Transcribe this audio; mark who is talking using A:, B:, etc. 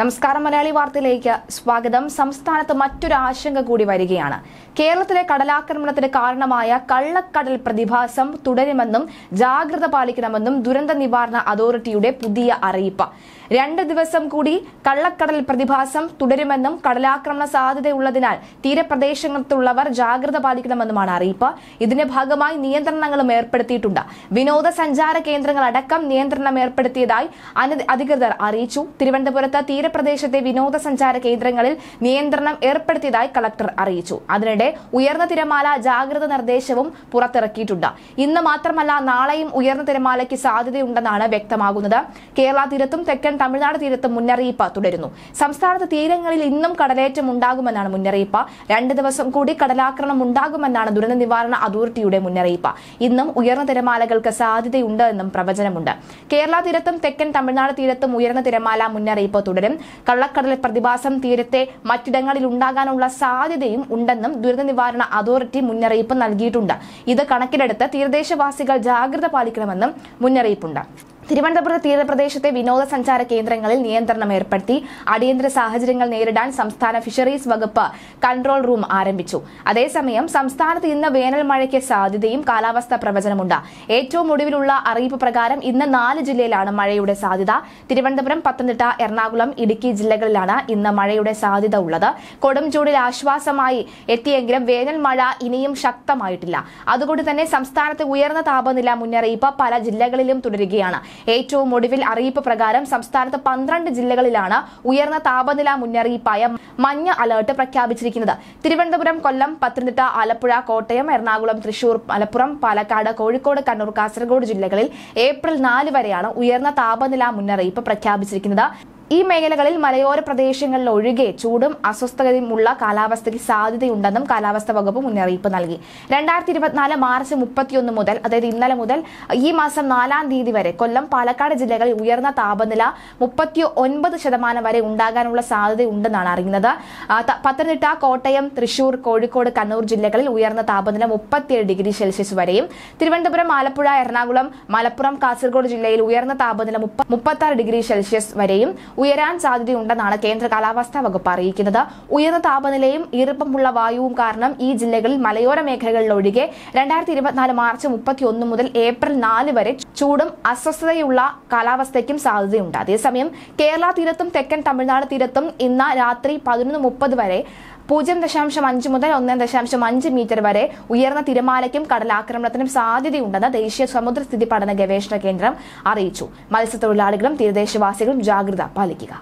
A: നമസ്കാരം മലയാളി വാർത്തയിലേക്ക് സ്വാഗതം സംസ്ഥാനത്ത് മറ്റൊരു ആശങ്ക കൂടി വരികയാണ് കേരളത്തിലെ കടലാക്രമണത്തിന് കാരണമായ കള്ളക്കടൽ പ്രതിഭാസം തുടരുമെന്നും ജാഗ്രത പാലിക്കണമെന്നും ദുരന്ത നിവാരണ അതോറിറ്റിയുടെ പുതിയ അറിയിപ്പ് രണ്ട് ദിവസം കൂടി കള്ളക്കടൽ പ്രതിഭാസം തുടരുമെന്നും കടലാക്രമണ സാധ്യതയുള്ളതിനാൽ തീരപ്രദേശത്തുള്ളവർ ജാഗ്രത പാലിക്കണമെന്നുമാണ് അറിയിപ്പ് ഇതിന്റെ ഭാഗമായി നിയന്ത്രണങ്ങളും ഏർപ്പെടുത്തിയിട്ടുണ്ട് വിനോദസഞ്ചാര കേന്ദ്രങ്ങളടക്കം നിയന്ത്രണം ഏർപ്പെടുത്തിയതായി അധികൃതർ അറിയിച്ചു തിരുവനന്തപുരത്ത് തീരപ്രദേശത്തെ വിനോദസഞ്ചാര കേന്ദ്രങ്ങളിൽ നിയന്ത്രണം ഏർപ്പെടുത്തിയതായി കളക്ടർ അറിയിച്ചു അതിനിടെ ഉയർന്ന തിരമാല ജാഗ്രത നിർദ്ദേശവും പുറത്തിറക്കിയിട്ടുണ്ട് ഇന്ന് മാത്രമല്ല നാളെയും ഉയർന്ന തിരമാലയ്ക്ക് സാധ്യതയുണ്ടെന്നാണ് വ്യക്തമാകുന്നത് കേരള തീരത്തും തെക്കൻ തമിഴ്നാട് തീരത്തും മുന്നറിയിപ്പ് തുടരുന്നു സംസ്ഥാനത്ത് തീരങ്ങളിൽ ഇന്നും കടലേറ്റം ഉണ്ടാകുമെന്നാണ് മുന്നറിയിപ്പ് രണ്ട് ദിവസം കൂടി കടലാക്രമണം ഉണ്ടാകുമെന്നാണ് ദുരന്ത നിവാരണ അതോറിറ്റിയുടെ മുന്നറിയിപ്പ് ഇന്നും ഉയർന്ന തിരമാലകൾക്ക് സാധ്യതയുണ്ട് എന്നും പ്രവചനമുണ്ട് കേരള തീരത്തും തെക്കൻ തമിഴ്നാട് തീരത്തും ഉയർന്ന തിരമാല മുന്നറിയിപ്പ് തുടരും പകരം കള്ളക്കടലിൽ പ്രതിഭാസം തീരത്തെ മറ്റിടങ്ങളിൽ ഉണ്ടാകാനുള്ള സാധ്യതയും ഉണ്ടെന്നും ദുരന്ത നിവാരണ അതോറിറ്റി മുന്നറിയിപ്പ് നൽകിയിട്ടുണ്ട് ഇത് കണക്കിലെടുത്ത് തീരദേശവാസികൾ ജാഗ്രത പാലിക്കണമെന്നും മുന്നറിയിപ്പുണ്ട് തിരുവനന്തപുരം തീരപ്രദേശത്തെ വിനോദസഞ്ചാര കേന്ദ്രങ്ങളിൽ നിയന്ത്രണം ഏർപ്പെടുത്തി അടിയന്തര സാഹചര്യങ്ങൾ നേരിടാൻ സംസ്ഥാന ഫിഷറീസ് വകുപ്പ് കൺട്രോൾ റൂം ആരംഭിച്ചു അതേസമയം സംസ്ഥാനത്ത് ഇന്ന് വേനൽ മഴയ്ക്ക് സാധ്യതയും കാലാവസ്ഥാ പ്രവചനമുണ്ട് ഏറ്റവും ഒടുവിലുള്ള അറിയിപ്പ് പ്രകാരം ഇന്ന് നാല് ജില്ലയിലാണ് മഴയുടെ സാധ്യത തിരുവനന്തപുരം പത്തനംതിട്ട എറണാകുളം ഇടുക്കി ജില്ലകളിലാണ് ഇന്ന് മഴയുടെ സാധ്യത ഉള്ളത് കൊടും ചൂടിൽ ആശ്വാസമായി എത്തിയെങ്കിലും വേനൽ മഴ ഇനിയും ശക്തമായിട്ടില്ല അതുകൊണ്ട് തന്നെ സംസ്ഥാനത്ത് ഉയർന്ന താപനില മുന്നറിയിപ്പ് പല ജില്ലകളിലും തുടരുകയാണ് ഏറ്റവും ഒടുവിൽ അറിയിപ്പ് പ്രകാരം സംസ്ഥാനത്ത് പന്ത്രണ്ട് ജില്ലകളിലാണ് ഉയർന്ന താപനില മുന്നറിയിപ്പായ മഞ്ഞ അലർട്ട് പ്രഖ്യാപിച്ചിരിക്കുന്നത് തിരുവനന്തപുരം കൊല്ലം പത്തനംതിട്ട ആലപ്പുഴ കോട്ടയം എറണാകുളം തൃശൂർ മലപ്പുറം പാലക്കാട് കോഴിക്കോട് കണ്ണൂർ കാസർഗോഡ് ജില്ലകളിൽ ഏപ്രിൽ നാല് വരെയാണ് ഉയർന്ന താപനില മുന്നറിയിപ്പ് പ്രഖ്യാപിച്ചിരിക്കുന്നത് ഈ മേഖലകളിൽ മലയോര പ്രദേശങ്ങളിൽ ഒഴികെ ചൂടും അസ്വസ്ഥതയുമുള്ള കാലാവസ്ഥയ്ക്ക് സാധ്യതയുണ്ടെന്നും കാലാവസ്ഥാ വകുപ്പ് മുന്നറിയിപ്പ് നൽകി രണ്ടായിരത്തി ഇരുപത്തിനാല് മാർച്ച് മുപ്പത്തിയൊന്ന് മുതൽ അതായത് ഇന്നലെ മുതൽ ഈ മാസം നാലാം തീയതി വരെ കൊല്ലം പാലക്കാട് ജില്ലകളിൽ ഉയർന്ന താപനില മുപ്പത്തി ഒൻപത് ശതമാനം വരെ ഉണ്ടാകാനുള്ള സാധ്യതയുണ്ടെന്നാണ് അറിയുന്നത് പത്തനംതിട്ട കോട്ടയം തൃശൂർ കോഴിക്കോട് കണ്ണൂർ ജില്ലകളിൽ ഉയർന്ന താപനില മുപ്പത്തിയേഴ് ഡിഗ്രി സെൽഷ്യസ് വരെയും തിരുവനന്തപുരം ആലപ്പുഴ എറണാകുളം മലപ്പുറം കാസർഗോഡ് ജില്ലയിൽ ഉയർന്ന താപനില മുപ്പത്തി ഡിഗ്രി സെൽഷ്യസ് വരെയും ഉയരാൻ സാധ്യതയുണ്ടെന്നാണ് കേന്ദ്ര കാലാവസ്ഥാ വകുപ്പ് അറിയിക്കുന്നത് ഉയർന്ന താപനിലയും ഈർപ്പമുള്ള വായുവും കാരണം ഈ ജില്ലകളിൽ മലയോര മേഖലകളിലൊഴികെ രണ്ടായിരത്തി ഇരുപത്തിനാല് മാർച്ച് മുപ്പത്തിയൊന്ന് മുതൽ ഏപ്രിൽ നാല് വരെ ചൂടും അസ്വസ്ഥതയുള്ള കാലാവസ്ഥയ്ക്കും സാധ്യതയുണ്ട് അതേസമയം കേരള തീരത്തും തെക്കൻ തമിഴ്നാട് തീരത്തും ഇന്ന് രാത്രി പതിനൊന്ന് മുപ്പത് വരെ പൂജ്യം ദശാംശം അഞ്ച് മുതൽ ഒന്നേ ദശാംശം അഞ്ച് മീറ്റർ വരെ ഉയർന്ന തിരമാലയ്ക്കും കടലാക്രമണത്തിനും സാധ്യതയുണ്ടെന്ന് ദേശീയ സമുദ്രസ്ഥിതി പഠന ഗവേഷണ കേന്ദ്രം അറിയിച്ചു മത്സ്യത്തൊഴിലാളികളും തീരദേശവാസികളും ജാഗ്രത പാലിക്കുക